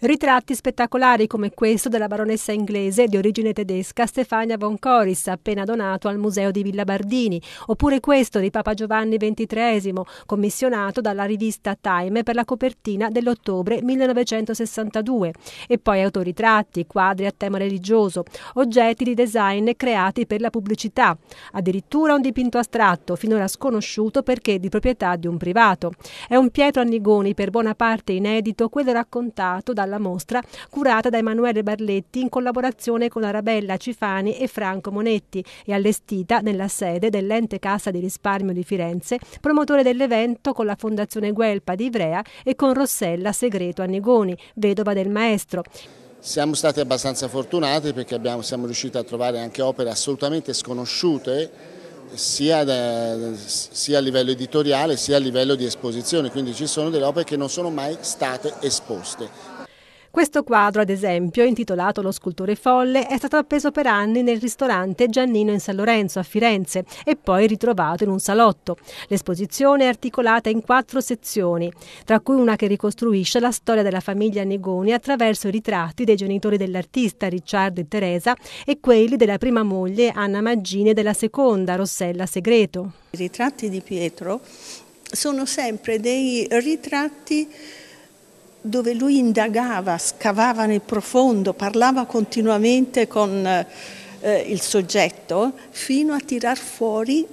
Ritratti spettacolari come questo della baronessa inglese di origine tedesca Stefania von Coris, appena donato al Museo di Villa Bardini, oppure questo di Papa Giovanni XXIII, commissionato dalla rivista Time per la copertina dell'ottobre 1962, e poi autoritratti, quadri a tema religioso, oggetti di design creati per la pubblicità, addirittura un dipinto astratto, finora sconosciuto perché di proprietà di un privato. È un Pietro Annigoni per buona parte inedito quello raccontato dalla alla mostra curata da Emanuele Barletti in collaborazione con Arabella Cifani e Franco Monetti e allestita nella sede dell'ente Cassa di Risparmio di Firenze, promotore dell'evento con la Fondazione Guelpa di Ivrea e con Rossella Segreto Annigoni, vedova del maestro. Siamo stati abbastanza fortunati perché abbiamo, siamo riusciti a trovare anche opere assolutamente sconosciute sia, da, sia, a livello editoriale sia a livello di esposizione, quindi ci sono delle opere che non sono mai state esposte. Questo quadro, ad esempio, intitolato Lo scultore folle, è stato appeso per anni nel ristorante Giannino in San Lorenzo a Firenze e poi ritrovato in un salotto. L'esposizione è articolata in quattro sezioni, tra cui una che ricostruisce la storia della famiglia Negoni attraverso i ritratti dei genitori dell'artista Ricciardo e Teresa e quelli della prima moglie Anna Maggini e della seconda Rossella Segreto. I ritratti di Pietro sono sempre dei ritratti dove lui indagava, scavava nel profondo, parlava continuamente con eh, il soggetto fino a tirar fuori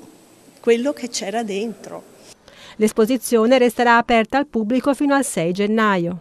quello che c'era dentro. L'esposizione resterà aperta al pubblico fino al 6 gennaio.